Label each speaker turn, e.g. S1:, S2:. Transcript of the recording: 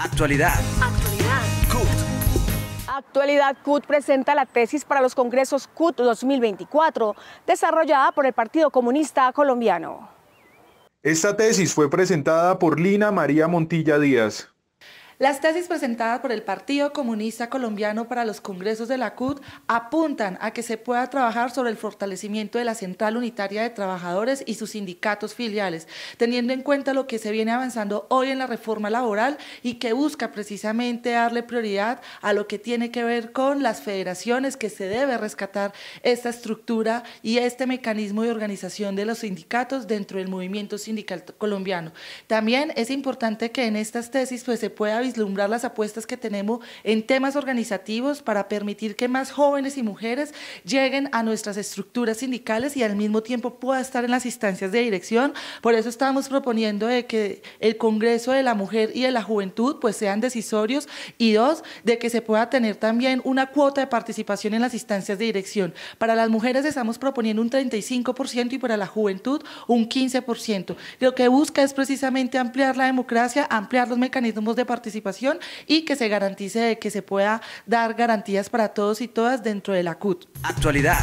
S1: Actualidad. Actualidad.
S2: CUT. Actualidad CUT presenta la tesis para los congresos CUT 2024, desarrollada por el Partido Comunista Colombiano.
S3: Esta tesis fue presentada por Lina María Montilla Díaz,
S1: las tesis presentadas por el Partido Comunista Colombiano para los Congresos de la CUT apuntan a que se pueda trabajar sobre el fortalecimiento de la Central Unitaria de Trabajadores y sus sindicatos filiales, teniendo en cuenta lo que se viene avanzando hoy en la reforma laboral y que busca precisamente darle prioridad a lo que tiene que ver con las federaciones, que se debe rescatar esta estructura y este mecanismo de organización de los sindicatos dentro del movimiento sindical colombiano. También es importante que en estas tesis pues, se pueda vislumbrar las apuestas que tenemos en temas organizativos para permitir que más jóvenes y mujeres lleguen a nuestras estructuras sindicales y al mismo tiempo pueda estar en las instancias de dirección. Por eso estamos proponiendo de que el Congreso de la Mujer y de la Juventud pues sean decisorios y dos, de que se pueda tener también una cuota de participación en las instancias de dirección. Para las mujeres estamos proponiendo un 35% y para la juventud un 15%. Lo que busca es precisamente ampliar la democracia, ampliar los mecanismos de participación y que se garantice que se pueda dar garantías para todos y todas dentro de la CUT. Actualidad.